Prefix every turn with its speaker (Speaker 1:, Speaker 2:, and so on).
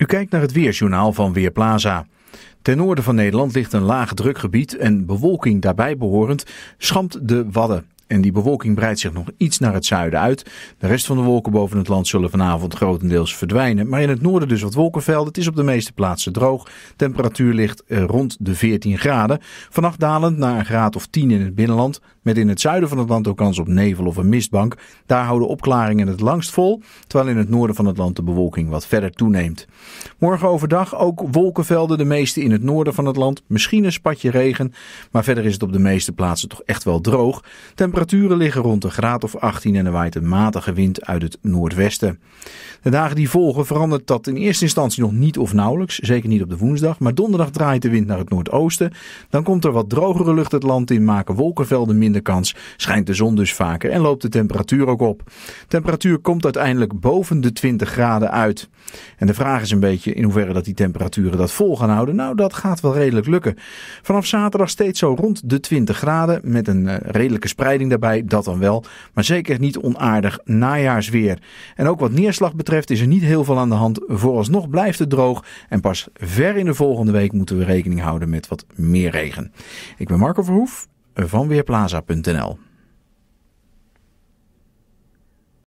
Speaker 1: U kijkt naar het weerjournaal van Weerplaza. Ten noorden van Nederland ligt een laag drukgebied en bewolking daarbij behorend schampt de Wadden. En die bewolking breidt zich nog iets naar het zuiden uit. De rest van de wolken boven het land zullen vanavond grotendeels verdwijnen. Maar in het noorden dus wat wolkenvelden. Het is op de meeste plaatsen droog. Temperatuur ligt eh, rond de 14 graden. Vannacht dalend naar een graad of 10 in het binnenland. Met in het zuiden van het land ook kans op nevel of een mistbank. Daar houden opklaringen het langst vol. Terwijl in het noorden van het land de bewolking wat verder toeneemt. Morgen overdag ook wolkenvelden. De meeste in het noorden van het land. Misschien een spatje regen. Maar verder is het op de meeste plaatsen toch echt wel droog. Temperatuur Temperaturen liggen rond een graad of 18 en er waait een matige wind uit het noordwesten. De dagen die volgen verandert dat in eerste instantie nog niet of nauwelijks, zeker niet op de woensdag. Maar donderdag draait de wind naar het noordoosten. Dan komt er wat drogere lucht het land in, maken wolkenvelden minder kans, schijnt de zon dus vaker en loopt de temperatuur ook op. temperatuur komt uiteindelijk boven de 20 graden uit. En de vraag is een beetje in hoeverre dat die temperaturen dat vol gaan houden. Nou, dat gaat wel redelijk lukken. Vanaf zaterdag steeds zo rond de 20 graden met een eh, redelijke spreiding daarbij, dat dan wel. Maar zeker niet onaardig najaarsweer. En ook wat neerslag betreft is er niet heel veel aan de hand. Vooralsnog blijft het droog. En pas ver in de volgende week moeten we rekening houden met wat meer regen. Ik ben Marco Verhoef eh, van Weerplaza.nl.